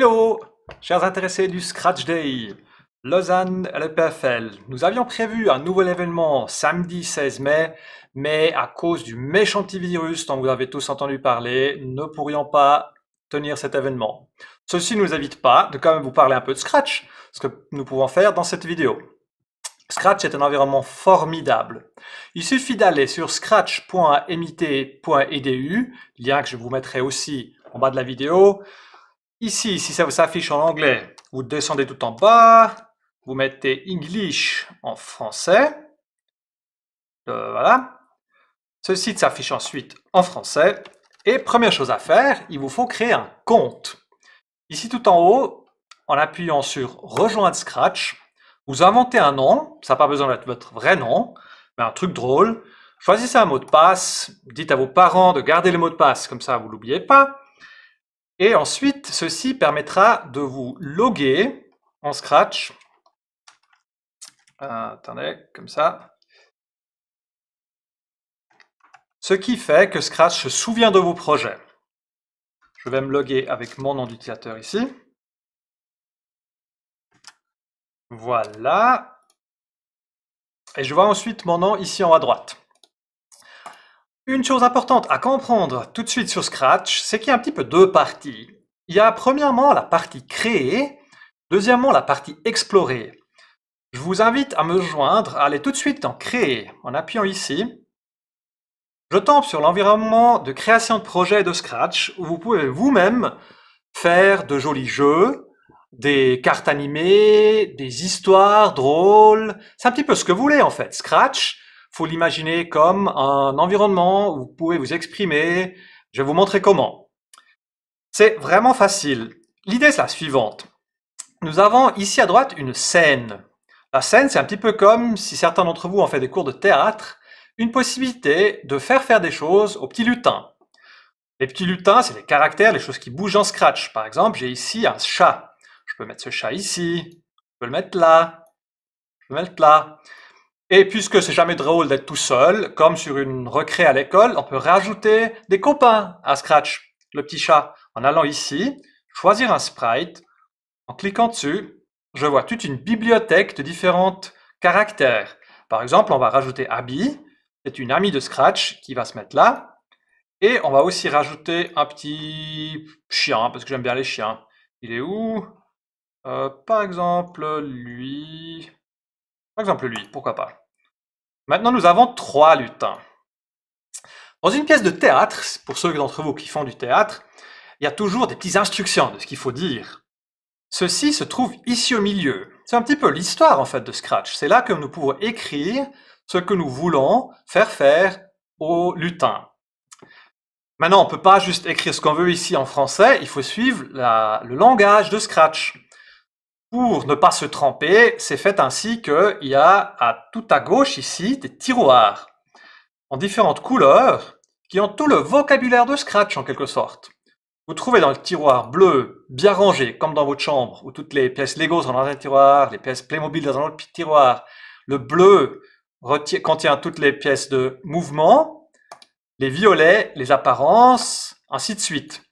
Hello, chers intéressés du Scratch Day, Lausanne, le Nous avions prévu un nouvel événement samedi 16 mai, mais à cause du méchant virus dont vous avez tous entendu parler, ne pourrions pas tenir cet événement. Ceci ne nous évite pas de quand même vous parler un peu de Scratch, ce que nous pouvons faire dans cette vidéo. Scratch est un environnement formidable. Il suffit d'aller sur scratch.mit.edu, lien que je vous mettrai aussi en bas de la vidéo, Ici, si ça vous s'affiche en anglais, vous descendez tout en bas, vous mettez English en français. Euh, voilà. Ce site s'affiche ensuite en français. Et première chose à faire, il vous faut créer un compte. Ici tout en haut, en appuyant sur Rejoindre Scratch, vous inventez un nom, ça n'a pas besoin d'être votre vrai nom, mais un truc drôle. Choisissez un mot de passe, dites à vos parents de garder le mot de passe, comme ça vous ne l'oubliez pas. Et ensuite, ceci permettra de vous loguer en Scratch. Ah, attendez, comme ça. Ce qui fait que Scratch se souvient de vos projets. Je vais me loguer avec mon nom d'utilisateur ici. Voilà. Et je vois ensuite mon nom ici en haut à droite. Une chose importante à comprendre tout de suite sur Scratch, c'est qu'il y a un petit peu deux parties. Il y a premièrement la partie créer, deuxièmement la partie explorer. Je vous invite à me joindre, à aller tout de suite dans créer en appuyant ici. Je tombe sur l'environnement de création de projet de Scratch où vous pouvez vous-même faire de jolis jeux, des cartes animées, des histoires drôles, c'est un petit peu ce que vous voulez en fait. Scratch, faut l'imaginer comme un environnement où vous pouvez vous exprimer. Je vais vous montrer comment. C'est vraiment facile. L'idée, c'est la suivante. Nous avons ici à droite une scène. La scène, c'est un petit peu comme si certains d'entre vous ont fait des cours de théâtre, une possibilité de faire faire des choses aux petits lutins. Les petits lutins, c'est les caractères, les choses qui bougent en scratch. Par exemple, j'ai ici un chat. Je peux mettre ce chat ici, je peux le mettre là, je peux le mettre là. Et puisque c'est jamais drôle d'être tout seul, comme sur une recrée à l'école, on peut rajouter des copains à Scratch, le petit chat, en allant ici, choisir un sprite, en cliquant dessus, je vois toute une bibliothèque de différents caractères. Par exemple, on va rajouter Abby, c'est une amie de Scratch qui va se mettre là, et on va aussi rajouter un petit chien, parce que j'aime bien les chiens. Il est où euh, Par exemple, lui, par exemple, lui, pourquoi pas. Maintenant, nous avons trois lutins. Dans une pièce de théâtre, pour ceux d'entre vous qui font du théâtre, il y a toujours des petites instructions de ce qu'il faut dire. Ceci se trouve ici au milieu. C'est un petit peu l'histoire en fait de Scratch. C'est là que nous pouvons écrire ce que nous voulons faire faire aux lutins. Maintenant, on ne peut pas juste écrire ce qu'on veut ici en français, il faut suivre le langage de Scratch. Pour ne pas se tremper, c'est fait ainsi qu'il y a à tout à gauche ici des tiroirs en différentes couleurs qui ont tout le vocabulaire de Scratch en quelque sorte. Vous trouvez dans le tiroir bleu, bien rangé, comme dans votre chambre, où toutes les pièces Lego sont dans un tiroir, les pièces Playmobil dans un autre tiroir. Le bleu contient toutes les pièces de mouvement, les violets, les apparences, ainsi de suite.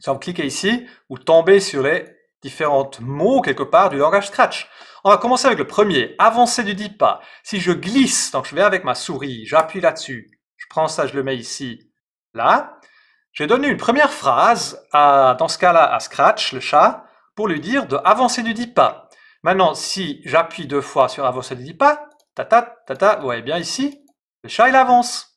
Si on clique ici, vous tombez sur les différents mots quelque part du langage Scratch. On va commencer avec le premier, avancer du 10 pas. Si je glisse, donc je vais avec ma souris, j'appuie là-dessus, je prends ça, je le mets ici, là. J'ai donné une première phrase, dans ce cas-là, à Scratch, le chat, pour lui dire de avancer du 10 pas. Maintenant, si j'appuie deux fois sur avancer du 10 pas, tata, tata, vous voyez bien ici, le chat il avance.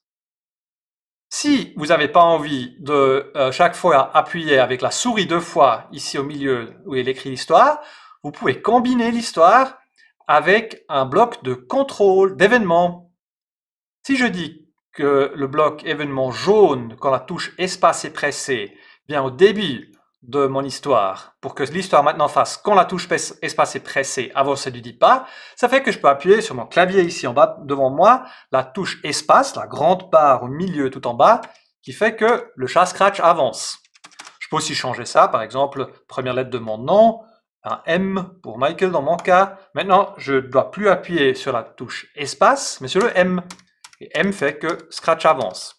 Si vous n'avez pas envie de euh, chaque fois appuyer avec la souris deux fois ici au milieu où il écrit l'histoire, vous pouvez combiner l'histoire avec un bloc de contrôle d'événements. Si je dis que le bloc événement jaune, quand la touche espace est pressée, eh bien au début de mon histoire, pour que l'histoire maintenant fasse quand la touche espace est pressée, avancer du dit pas, ça fait que je peux appuyer sur mon clavier ici en bas devant moi, la touche espace, la grande barre au milieu tout en bas, qui fait que le chat scratch avance. Je peux aussi changer ça, par exemple, première lettre de mon nom, un M pour Michael dans mon cas. Maintenant, je ne dois plus appuyer sur la touche espace, mais sur le M. Et M fait que Scratch avance.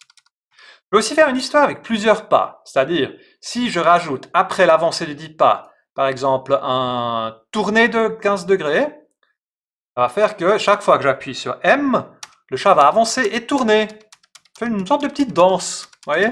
Je peux aussi faire une histoire avec plusieurs pas, c'est-à-dire si je rajoute après l'avancée de 10 pas, par exemple, un tourné de 15 degrés, ça va faire que chaque fois que j'appuie sur M, le chat va avancer et tourner. Fait une sorte de petite danse, voyez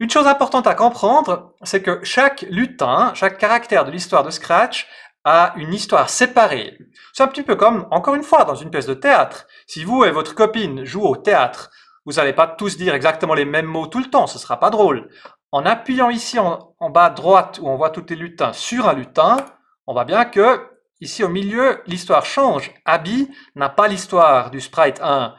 Une chose importante à comprendre, c'est que chaque lutin, chaque caractère de l'histoire de Scratch a une histoire séparée. C'est un petit peu comme, encore une fois, dans une pièce de théâtre. Si vous et votre copine jouez au théâtre vous n'allez pas tous dire exactement les mêmes mots tout le temps, ce sera pas drôle. En appuyant ici en, bas à droite où on voit tous les lutins sur un lutin, on voit bien que ici au milieu, l'histoire change. Abby n'a pas l'histoire du sprite 1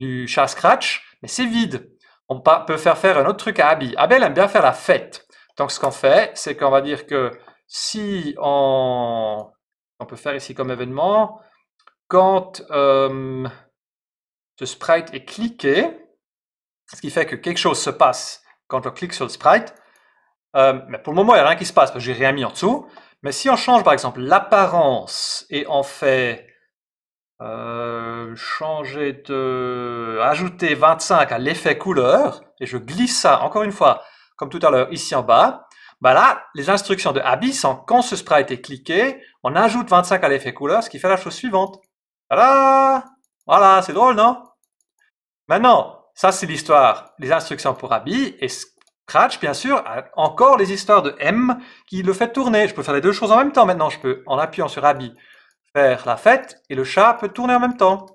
du chat scratch, mais c'est vide. On peut faire faire un autre truc à Abby. Abby, aime bien faire la fête. Donc ce qu'on fait, c'est qu'on va dire que si on... peut faire ici comme événement, quand euh, ce sprite est cliqué, ce qui fait que quelque chose se passe quand on clique sur le sprite. Euh, mais pour le moment, il n'y a rien qui se passe parce que j'ai rien mis en dessous. Mais si on change par exemple l'apparence et on fait euh, changer de ajouter 25 à l'effet couleur et je glisse ça encore une fois comme tout à l'heure ici en bas, bah là, les instructions de Abyss, sont quand ce sprite est cliqué, on ajoute 25 à l'effet couleur, ce qui fait la chose suivante. Voilà, voilà c'est drôle, non Maintenant, ça c'est l'histoire, les instructions pour Abby, et Scratch, bien sûr, a encore les histoires de M qui le fait tourner. Je peux faire les deux choses en même temps maintenant. Je peux, en appuyant sur Abby, faire la fête, et le chat peut tourner en même temps.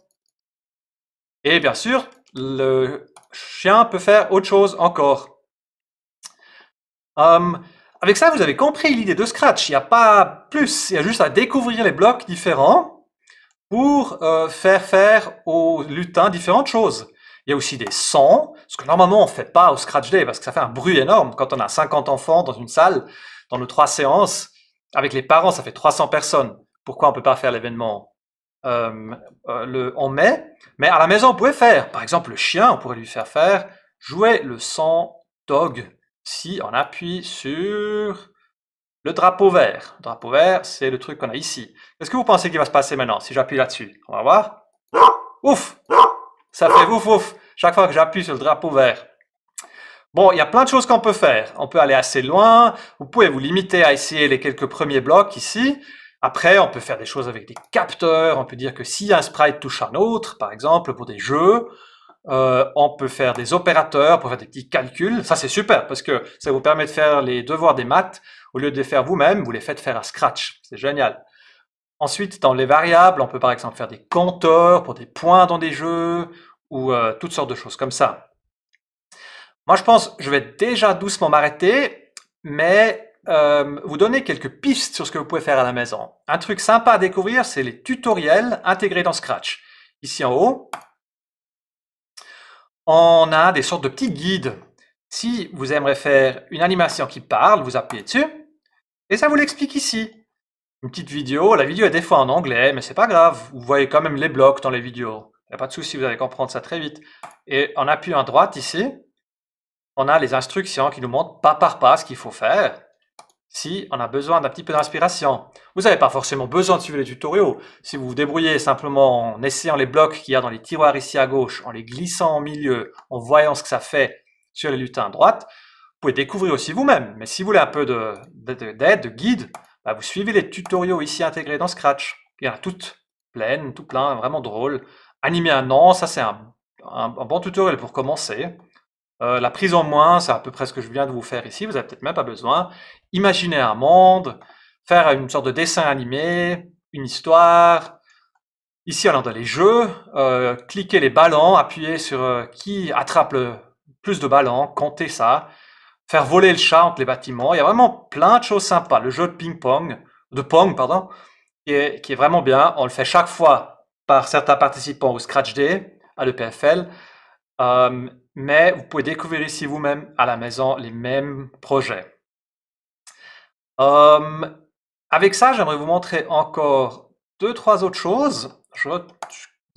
Et bien sûr, le chien peut faire autre chose encore. Hum, avec ça, vous avez compris l'idée de Scratch. Il n'y a pas plus, il y a juste à découvrir les blocs différents pour euh, faire faire aux lutins différentes choses. Il y a aussi des sons, ce que normalement on ne fait pas au Scratch Day parce que ça fait un bruit énorme. Quand on a 50 enfants dans une salle, dans nos trois séances, avec les parents, ça fait 300 personnes. Pourquoi on ne peut pas faire l'événement euh, euh, en mai Mais à la maison, on pouvait faire. Par exemple, le chien, on pourrait lui faire faire jouer le son dog si on appuie sur le drapeau vert. Le drapeau vert, c'est le truc qu'on a ici. Qu'est-ce que vous pensez qu'il va se passer maintenant si j'appuie là-dessus On va voir. Ouf ça fait ouf ouf chaque fois que j'appuie sur le drapeau vert. Bon, il y a plein de choses qu'on peut faire. On peut aller assez loin. Vous pouvez vous limiter à essayer les quelques premiers blocs ici. Après, on peut faire des choses avec des capteurs. On peut dire que si un sprite touche un autre, par exemple, pour des jeux, euh, on peut faire des opérateurs pour faire des petits calculs. Ça, c'est super parce que ça vous permet de faire les devoirs des maths. Au lieu de les faire vous-même, vous les faites faire à Scratch. C'est génial. Ensuite, dans les variables, on peut par exemple faire des compteurs pour des points dans des jeux ou euh, toutes sortes de choses comme ça. Moi, je pense je vais déjà doucement m'arrêter, mais euh, vous donner quelques pistes sur ce que vous pouvez faire à la maison. Un truc sympa à découvrir, c'est les tutoriels intégrés dans Scratch. Ici en haut, on a des sortes de petits guides. Si vous aimeriez faire une animation qui parle, vous appuyez dessus et ça vous l'explique ici une petite vidéo. La vidéo est des fois en anglais, mais c'est pas grave. Vous voyez quand même les blocs dans les vidéos. Il n'y a pas de souci, vous allez comprendre ça très vite. Et en appuyant à droite ici, on a les instructions qui nous montrent pas par pas ce qu'il faut faire si on a besoin d'un petit peu d'inspiration. Vous n'avez pas forcément besoin de suivre les tutoriaux. Si vous vous débrouillez simplement en essayant les blocs qu'il y a dans les tiroirs ici à gauche, en les glissant au milieu, en voyant ce que ça fait sur les lutins à droite, vous pouvez découvrir aussi vous-même. Mais si vous voulez un peu d'aide, de guide, bah, vous suivez les tutoriaux ici intégrés dans Scratch. Il y en a toutes pleines, tout plein, vraiment drôle. Animer un an, ça c'est un, bon tutoriel pour commencer. Euh, la prise en moins, c'est à peu près ce que je viens de vous faire ici, vous n'avez peut-être même pas besoin. Imaginer un monde, faire une sorte de dessin animé, une histoire. Ici, allant dans les jeux, euh, cliquer cliquez les ballons, appuyer sur euh, qui attrape le plus de ballons, compter ça faire voler le chat entre les bâtiments. Il y a vraiment plein de choses sympas. Le jeu de ping-pong, de pong, pardon, qui est, qui est, vraiment bien. On le fait chaque fois par certains participants au Scratch Day, à l'EPFL. Euh, mais vous pouvez découvrir ici vous-même à la maison les mêmes projets. Euh, avec ça, j'aimerais vous montrer encore deux, trois autres choses. Je,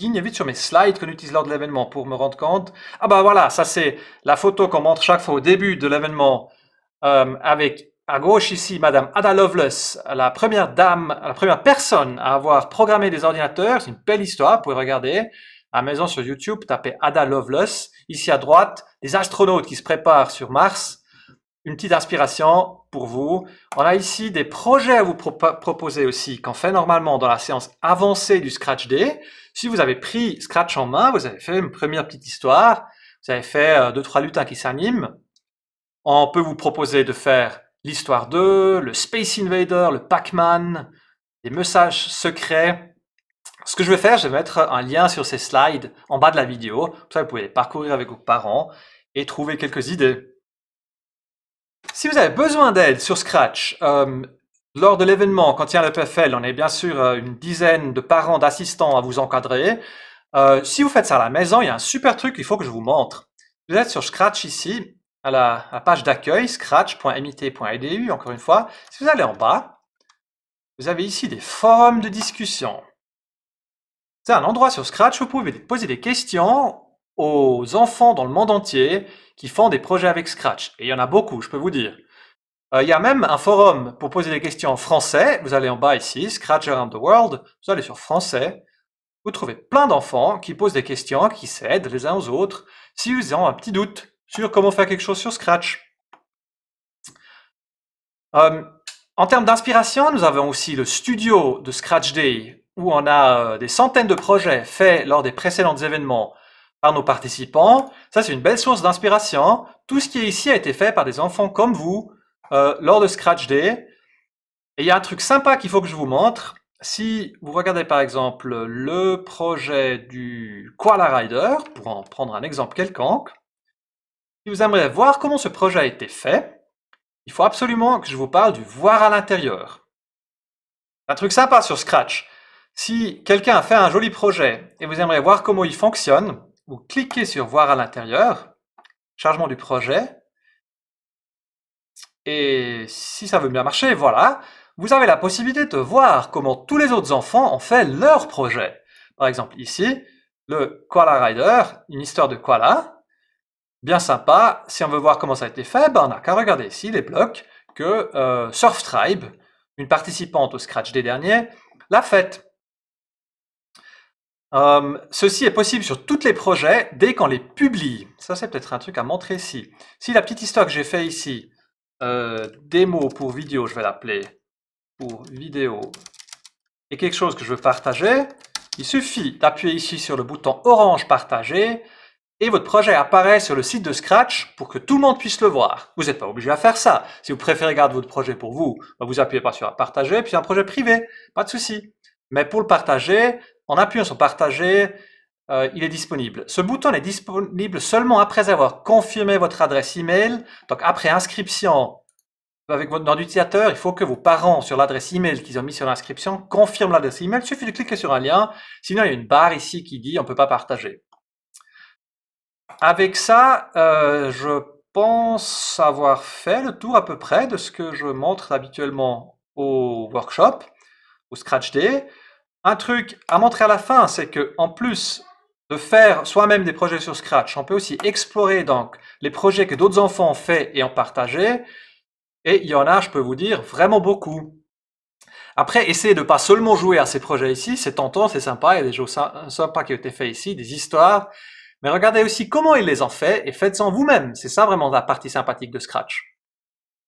digne vite sur mes slides qu'on utilise lors de l'événement pour me rendre compte. Ah bah voilà, ça c'est la photo qu'on montre chaque fois au début de l'événement euh, avec à gauche ici Madame Ada Lovelace, la première dame, la première personne à avoir programmé des ordinateurs. C'est une belle histoire, vous pouvez regarder à la maison sur YouTube, tapez Ada Lovelace. Ici à droite, les astronautes qui se préparent sur Mars. Une petite inspiration pour vous. On a ici des projets à vous proposer aussi qu'on fait normalement dans la séance avancée du Scratch Day. Si vous avez pris Scratch en main, vous avez fait une première petite histoire, vous avez fait euh, deux, trois lutins qui s'animent, on peut vous proposer de faire l'histoire 2, le Space Invader, le Pac-Man, des messages secrets. Ce que je vais faire, je vais mettre un lien sur ces slides en bas de la vidéo. pour ça, vous pouvez les parcourir avec vos parents et trouver quelques idées. Si vous avez besoin d'aide sur Scratch, euh, lors de l'événement, quand il y a le PFL, on est bien sûr euh, une dizaine de parents d'assistants à vous encadrer. Euh, si vous faites ça à la maison, il y a un super truc qu'il faut que je vous montre. Vous êtes sur Scratch ici, à la page d'accueil, scratch.mit.edu, encore une fois. Si vous allez en bas, vous avez ici des forums de discussion. C'est un endroit sur Scratch où vous pouvez poser des questions aux enfants dans le monde entier qui font des projets avec Scratch. Et il y en a beaucoup, je peux vous dire. Euh, il y a même un forum pour poser des questions en français. Vous allez en bas ici, Scratch Around the World. Vous allez sur français. Vous trouvez plein d'enfants qui posent des questions, qui s'aident les uns aux autres. Si vous avez un petit doute sur comment faire quelque chose sur Scratch. Euh, en termes d'inspiration, nous avons aussi le studio de Scratch Day, où on a euh, des centaines de projets faits lors des précédents événements par nos participants. Ça, c'est une belle source d'inspiration. Tout ce qui est ici a été fait par des enfants comme vous, euh, lors de Scratch Day. il y a un truc sympa qu'il faut que je vous montre. Si vous regardez par exemple le projet du Koala Rider, pour en prendre un exemple quelconque, si vous aimeriez voir comment ce projet a été fait, il faut absolument que je vous parle du voir à l'intérieur. Un truc sympa sur Scratch. Si quelqu'un a fait un joli projet et vous aimeriez voir comment il fonctionne, vous cliquez sur voir à l'intérieur, chargement du projet, et si ça veut bien marcher, voilà, vous avez la possibilité de voir comment tous les autres enfants ont fait leur projet. Par exemple, ici, le Koala Rider, une histoire de koala, bien sympa. Si on veut voir comment ça a été fait, ben on n'a qu'à regarder ici les blocs que euh, Surf Tribe, une participante au Scratch des derniers, l'a fait. Hum, ceci est possible sur tous les projets dès qu'on les publie. Ça, c'est peut-être un truc à montrer ici. Si la petite histoire que j'ai faite ici, euh, démo pour vidéo, je vais l'appeler, pour vidéo, et quelque chose que je veux partager, il suffit d'appuyer ici sur le bouton orange partager et votre projet apparaît sur le site de Scratch pour que tout le monde puisse le voir. Vous n'êtes pas obligé à faire ça. Si vous préférez garder votre projet pour vous, bah, vous appuyez pas sur partager, puis un projet privé, pas de souci. Mais pour le partager, en appuyant sur partager, euh, il est disponible. Ce bouton est disponible seulement après avoir confirmé votre adresse email. Donc après inscription avec votre nom d'utilisateur, il faut que vos parents sur l'adresse email qu'ils ont mis sur l'inscription confirment l'adresse email. Il suffit de cliquer sur un lien. Sinon, il y a une barre ici qui dit on ne peut pas partager. Avec ça, euh, je pense avoir fait le tour à peu près de ce que je montre habituellement au workshop, au Scratch Day. Un truc à montrer à la fin, c'est que en plus de faire soi-même des projets sur Scratch. On peut aussi explorer donc les projets que d'autres enfants ont fait et en partagé. Et il y en a, je peux vous dire, vraiment beaucoup. Après, essayez de pas seulement jouer à ces projets ici, c'est tentant, c'est sympa, il y a des jeux sympas qui ont été faits ici, des histoires, mais regardez aussi comment ils les ont fait et faites-en vous-même. C'est ça vraiment la partie sympathique de Scratch.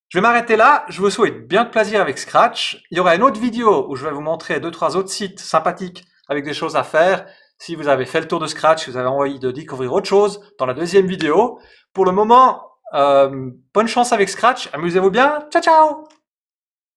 Je vais m'arrêter là, je vous souhaite bien de plaisir avec Scratch. Il y aura une autre vidéo où je vais vous montrer deux trois autres sites sympathiques avec des choses à faire si vous avez fait le tour de Scratch, vous avez envie de découvrir autre chose dans la deuxième vidéo. Pour le moment, euh, bonne chance avec Scratch, amusez-vous bien, ciao ciao